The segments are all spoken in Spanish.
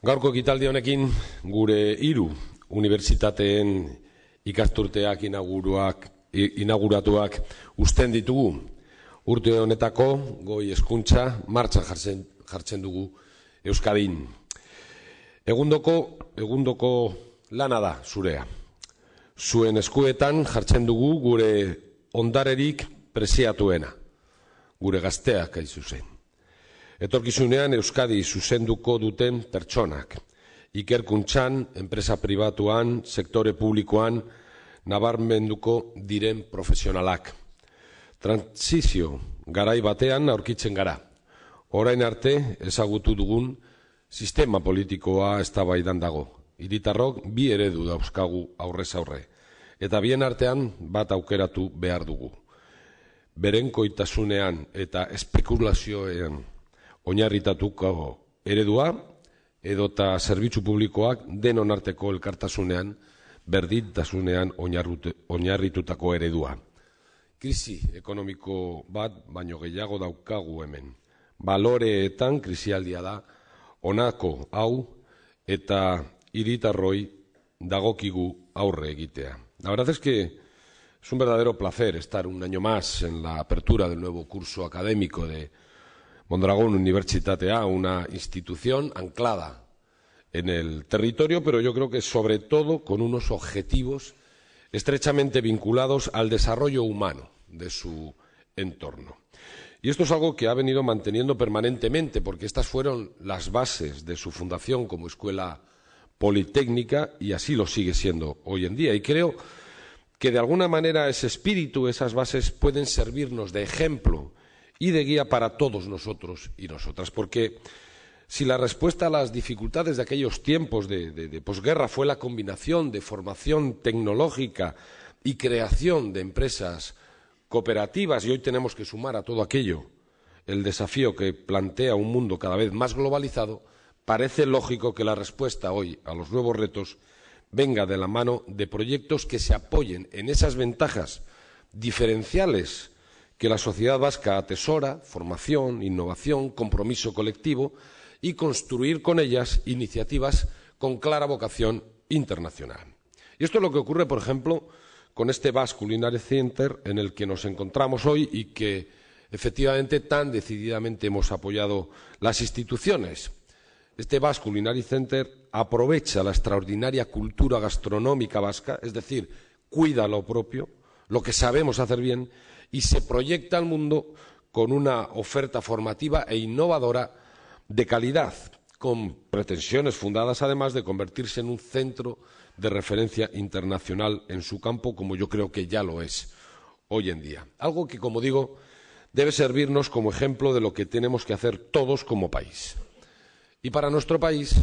Gaurko ekitaldi honekin gure hiru unibertsitateen ikasturteak inauguruak inauguratuak uzten ditugu urte honetako goi hezkuntza martxan jartzen, dugu Euskadin. Egundoko egundoko lana da zurea. Zuen eskuetan jartzen dugu gure ondarerik preziatuena. Gure gazteak aizu zen. Etorkizunean Euskadi zuzenduko duten pertsonak. Ikerkuntzan, enpresa pribatuan, sektore publikoan, nabarmenduko diren profesionalak. Transizio, garai batean aurkitzen gara. Orain arte ezagutu dugun sistema politikoa eztabaidan dago. Hiritarrok bi eredu dauzkagu aurrez aurre eta bien artean bat aukeratu behar dugu. Berenkoitasunean eta espekulazioean oinarritatuko eredua edota zerbitzu publikoak den onarteko elkartasunean berdintasunean oinarritutako eredua krisi ekonomiko bat baino gehiago daukagu hemen baloreetan krisialdia da honako hau eta hiritarroi dagokigu aurre egitea baerat ezke un verdadero placer estar un año más en la apertura del nuevo curso académico de Mondragón Universitatea, una institución anclada en el territorio, pero yo creo que sobre todo con unos objetivos estrechamente vinculados al desarrollo humano de su entorno. Y esto es algo que ha venido manteniendo permanentemente, porque estas fueron las bases de su fundación como escuela politécnica y así lo sigue siendo hoy en día. Y creo que de alguna manera ese espíritu, esas bases pueden servirnos de ejemplo y de guía para todos nosotros y nosotras, porque si la respuesta a las dificultades de aquellos tiempos de, posguerra fue la combinación de formación tecnológica y creación de empresas cooperativas, y hoy tenemos que sumar a todo aquello el desafío que plantea un mundo cada vez más globalizado, parece lógico que la respuesta hoy a los nuevos retos venga de la mano de proyectos que se apoyen en esas ventajas diferenciales que la sociedad vasca atesora, formación, innovación, compromiso colectivo y construir con ellas iniciativas con clara vocación internacional. Y esto es lo que ocurre, por ejemplo, con este Basque Culinary Center en el que nos encontramos hoy y que efectivamente tan decididamente hemos apoyado las instituciones. Este Basque Culinary Center aprovecha la extraordinaria cultura gastronómica vasca, es decir, cuida lo propio, lo que sabemos hacer bien y se proyecta al mundo con una oferta formativa e innovadora de calidad, con pretensiones fundadas además de convertirse en un centro de referencia internacional en su campo, como yo creo que ya lo es hoy en día. Algo que, como digo, debe servirnos como ejemplo de lo que tenemos que hacer todos como país. Y para nuestro país,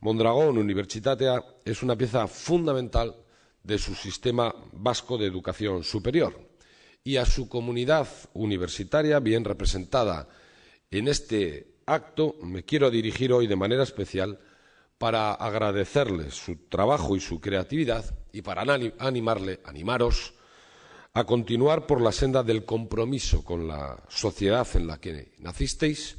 Mondragón Universitatea es una pieza fundamental de su sistema vasco de educación superior y a su comunidad universitaria bien representada en este acto, me quiero dirigir hoy de manera especial para agradecerles su trabajo y su creatividad y para animarle, animaros a continuar por la senda del compromiso con la sociedad en la que nacisteis,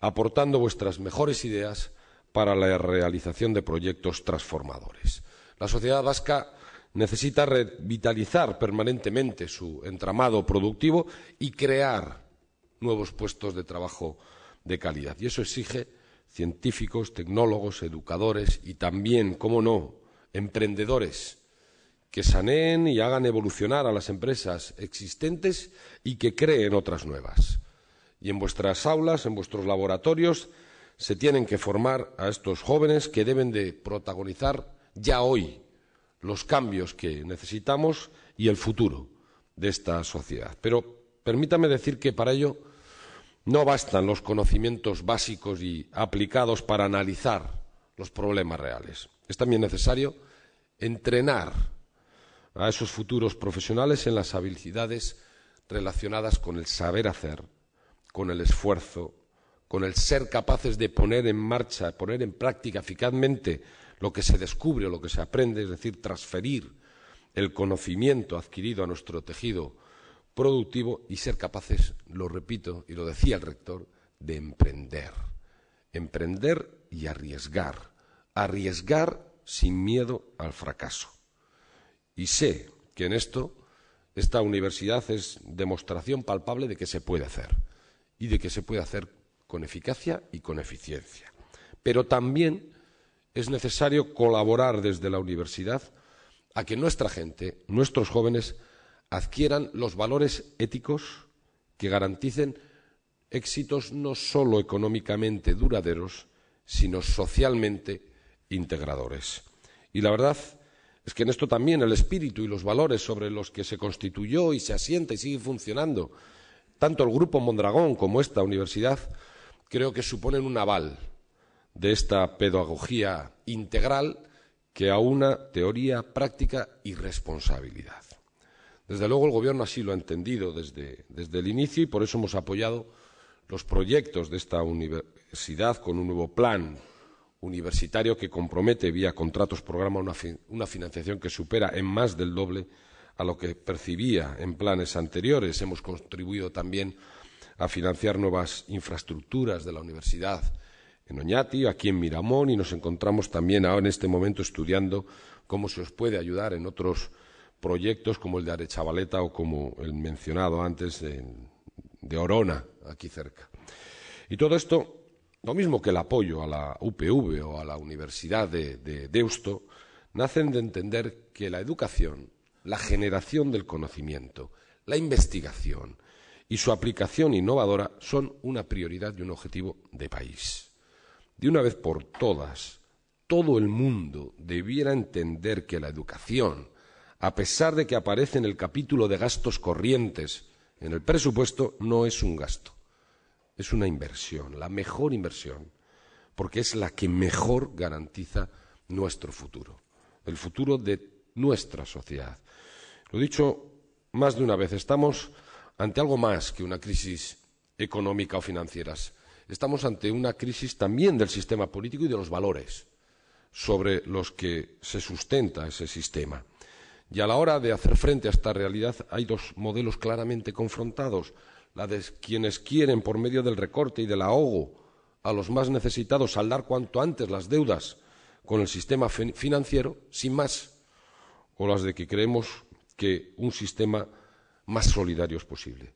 aportando vuestras mejores ideas para la realización de proyectos transformadores. La sociedad vasca necesita revitalizar permanentemente su entramado productivo y crear nuevos puestos de trabajo de calidad. Y eso exige científicos, tecnólogos, educadores y también, cómo no, emprendedores que saneen y hagan evolucionar a las empresas existentes y que creen otras nuevas. Y en vuestras aulas, en vuestros laboratorios, se tienen que formar a estos jóvenes que deben de protagonizar ya hoy los cambios que necesitamos y el futuro de esta sociedad. Pero permítame decir que para ello no bastan los conocimientos básicos y aplicados para analizar los problemas reales. Es también necesario entrenar a esos futuros profesionales en las habilidades relacionadas con el saber hacer, con el esfuerzo, con el ser capaces de poner en marcha, poner en práctica eficazmente lo que se descubre o lo que se aprende, es decir, transferir el conocimiento adquirido a nuestro tejido productivo y ser capaces, lo repito y lo decía el rector, de emprender. Emprender y arriesgar. Arriesgar sin miedo al fracaso. Y sé que en esto esta universidad es demostración palpable de que se puede hacer y de que se puede hacer con eficacia y con eficiencia. Pero también es necesario colaborar desde la universidad a que nuestra gente, nuestros jóvenes, adquieran los valores éticos que garanticen éxitos no solo económicamente duraderos, sino socialmente integradores. Y la verdad es que en esto también el espíritu y los valores sobre los que se constituyó y se asienta y sigue funcionando tanto el Grupo Mondragón como esta universidad creo que suponen un aval de esta pedagogía integral que aúna teoría, práctica y responsabilidad. Desde luego el Gobierno así lo ha entendido desde, el inicio y por eso hemos apoyado los proyectos de esta universidad con un nuevo plan universitario que compromete vía contratos programa una financiación que supera en más del doble a lo que percibía en planes anteriores. Hemos contribuido también a financiar nuevas infraestructuras de la universidad, en Oñati, aquí en Miramón y nos encontramos también ahora en este momento estudiando cómo se os puede ayudar en otros proyectos como el de Arechavaleta o como el mencionado antes de, Orona, aquí cerca. Y todo esto, lo mismo que el apoyo a la UPV o a la Universidad de, de Deusto, nacen de entender que la educación, la generación del conocimiento, la investigación y su aplicación innovadora son una prioridad y un objetivo de país. De una vez por todas, todo el mundo debiera entender que la educación, a pesar de que aparece en el capítulo de gastos corrientes en el presupuesto, no es un gasto, es una inversión, la mejor inversión, porque es la que mejor garantiza nuestro futuro, el futuro de nuestra sociedad. Lo he dicho más de una vez, estamos ante algo más que una crisis económica o financiera estamos ante una crisis también del sistema político y de los valores sobre los que se sustenta ese sistema. Y a la hora de hacer frente a esta realidad hay dos modelos claramente confrontados, la de quienes quieren, por medio del recorte y del ahogo, a los más necesitados saldar cuanto antes las deudas con el sistema financiero, sin más, o las de que creemos que un sistema más solidario es posible,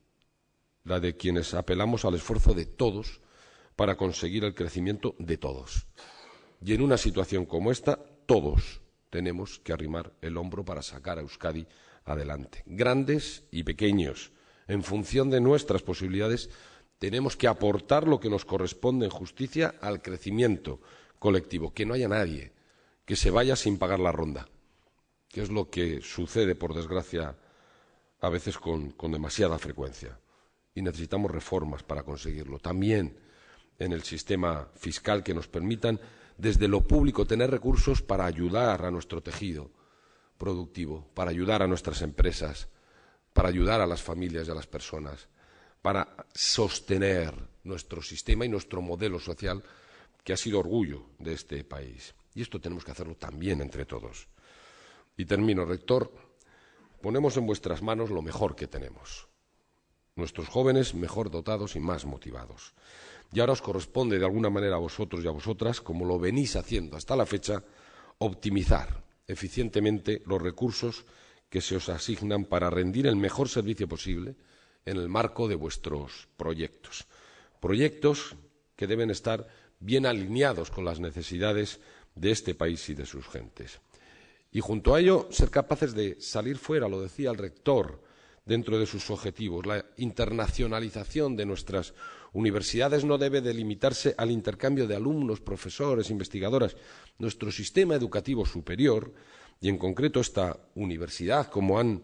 la de quienes apelamos al esfuerzo de todos para conseguir el crecimiento de todos. Y en una situación como esta, todos tenemos que arrimar el hombro para sacar a Euskadi adelante. Grandes y pequeños, en función de nuestras posibilidades, tenemos que aportar lo que nos corresponde en justicia al crecimiento colectivo, que no haya nadie que se vaya sin pagar la ronda, que es lo que sucede, por desgracia, a veces con, con demasiada frecuencia. Y necesitamos reformas para conseguirlo. También en el sistema fiscal que nos permitan desde lo público tener recursos para ayudar a nuestro tejido productivo, para ayudar a nuestras empresas, para ayudar a las familias y a las personas, para sostener nuestro sistema y nuestro modelo social que ha sido orgullo de este país. Y esto tenemos que hacerlo también entre todos. Y termino, rector, ponemos en vuestras manos lo mejor que tenemos nuestros jóvenes mejor dotados y más motivados. Y ahora os corresponde de alguna manera a vosotros y a vosotras, como lo venís haciendo hasta la fecha, optimizar eficientemente los recursos que se os asignan para rendir el mejor servicio posible en el marco de vuestros proyectos. Proyectos que deben estar bien alineados con las necesidades de este país y de sus gentes. Y junto a ello, ser capaces de salir fuera, lo decía el rector, dentro de sus objetivos. La internacionalización de nuestras universidades no debe delimitarse al intercambio de alumnos, profesores, investigadoras. Nuestro sistema educativo superior, y en concreto esta universidad, como han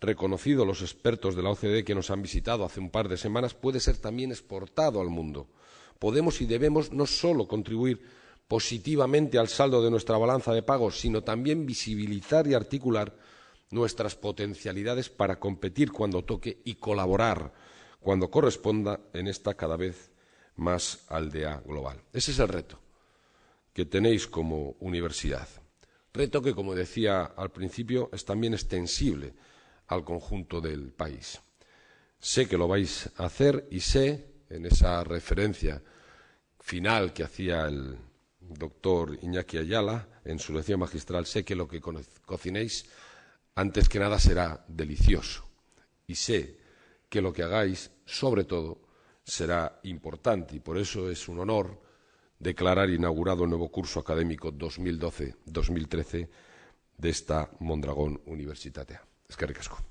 reconocido los expertos de la OCDE que nos han visitado hace un par de semanas, puede ser también exportado al mundo. Podemos y debemos no solo contribuir positivamente al saldo de nuestra balanza de pagos, sino también visibilizar y articular nuestras potencialidades para competir cuando toque y colaborar cuando corresponda en esta cada vez más aldea global. Ese es el reto que tenéis como universidad. Reto que, como decía al principio, es también extensible al conjunto del país. Sé que lo vais a hacer y sé, en esa referencia final que hacía el doctor Iñaki Ayala en su lección magistral, sé que lo que cocinéis antes que nada será delicioso. Y sé que lo que hagáis, sobre todo, será importante y por eso es un honor declarar inaugurado el nuevo curso académico 2012-2013 de esta Mondragón Universitaria. Es que ricasco.